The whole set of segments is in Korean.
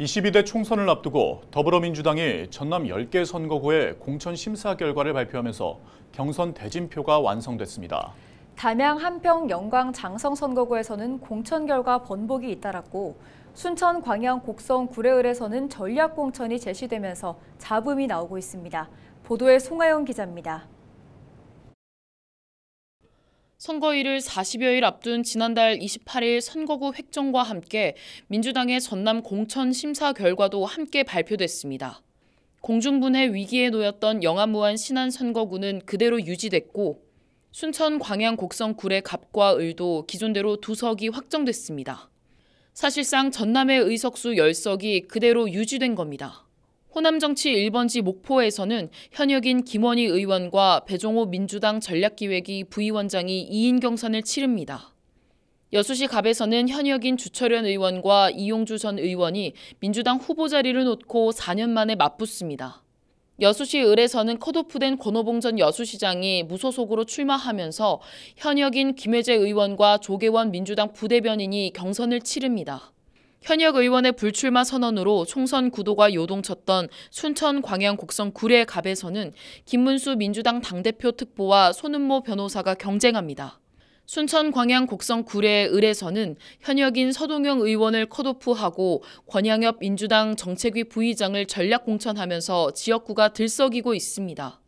22대 총선을 앞두고 더불어민주당이 전남 10개 선거구의 공천 심사 결과를 발표하면서 경선 대진표가 완성됐습니다. 담양, 함평, 영광, 장성 선거구에서는 공천 결과 번복이 잇따랐고 순천, 광양, 곡성, 구례을에서는 전략 공천이 제시되면서 잡음이 나오고 있습니다. 보도에 송하영 기자입니다. 선거일을 40여일 앞둔 지난달 28일 선거구 획정과 함께 민주당의 전남 공천 심사 결과도 함께 발표됐습니다. 공중분해 위기에 놓였던 영암무안 신안 선거구는 그대로 유지됐고 순천 광양 곡성 구례 갑과 을도 기존대로 두 석이 확정됐습니다. 사실상 전남의 의석수 10석이 그대로 유지된 겁니다. 호남정치 1번지 목포에서는 현역인 김원희 의원과 배종호 민주당 전략기획위 부위원장이 2인 경선을 치릅니다. 여수시 갑에서는 현역인 주철현 의원과 이용주 전 의원이 민주당 후보 자리를 놓고 4년 만에 맞붙습니다. 여수시 을에서는 컷오프된 권호봉 전 여수시장이 무소속으로 출마하면서 현역인 김혜재 의원과 조계원 민주당 부대변인이 경선을 치릅니다. 현역 의원의 불출마 선언으로 총선 구도가 요동쳤던 순천 광양 곡성 구례갑에서는 김문수 민주당 당대표 특보와 손은모 변호사가 경쟁합니다. 순천 광양 곡성 구례의 을에서는 현역인 서동영 의원을 컷오프하고 권양엽 민주당 정책위 부의장을 전략 공천하면서 지역구가 들썩이고 있습니다.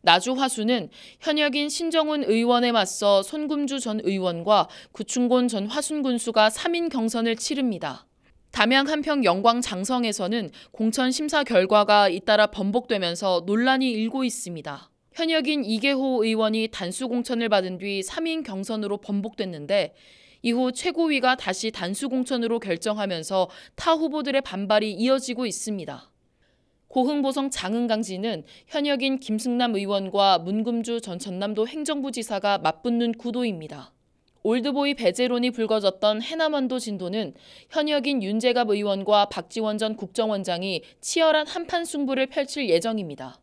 나주화수는 현역인 신정훈 의원에 맞서 손금주 전 의원과 구충곤 전 화순군수가 3인 경선을 치릅니다. 담양 한평 영광 장성에서는 공천 심사 결과가 잇따라 번복되면서 논란이 일고 있습니다. 현역인 이계호 의원이 단수 공천을 받은 뒤 3인 경선으로 번복됐는데 이후 최고위가 다시 단수 공천으로 결정하면서 타 후보들의 반발이 이어지고 있습니다. 고흥보성 장흥강지는 현역인 김승남 의원과 문금주 전 전남도 행정부지사가 맞붙는 구도입니다. 올드보이 배제론이 불거졌던 해남원도 진도는 현역인 윤재갑 의원과 박지원 전 국정원장이 치열한 한판 승부를 펼칠 예정입니다.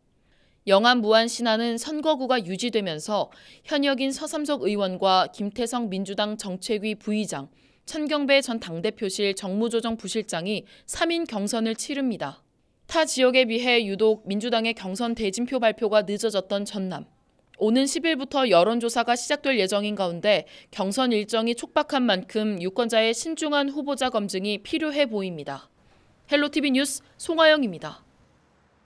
영암 무안 신안은 선거구가 유지되면서 현역인 서삼석 의원과 김태성 민주당 정책위 부의장, 천경배 전 당대표실 정무조정 부실장이 3인 경선을 치릅니다. 타 지역에 비해 유독 민주당의 경선 대진표 발표가 늦어졌던 전남. 오는 10일부터 여론조사가 시작될 예정인 가운데 경선 일정이 촉박한 만큼 유권자의 신중한 후보자 검증이 필요해 보입니다. 헬로티비 뉴스 송하영입니다.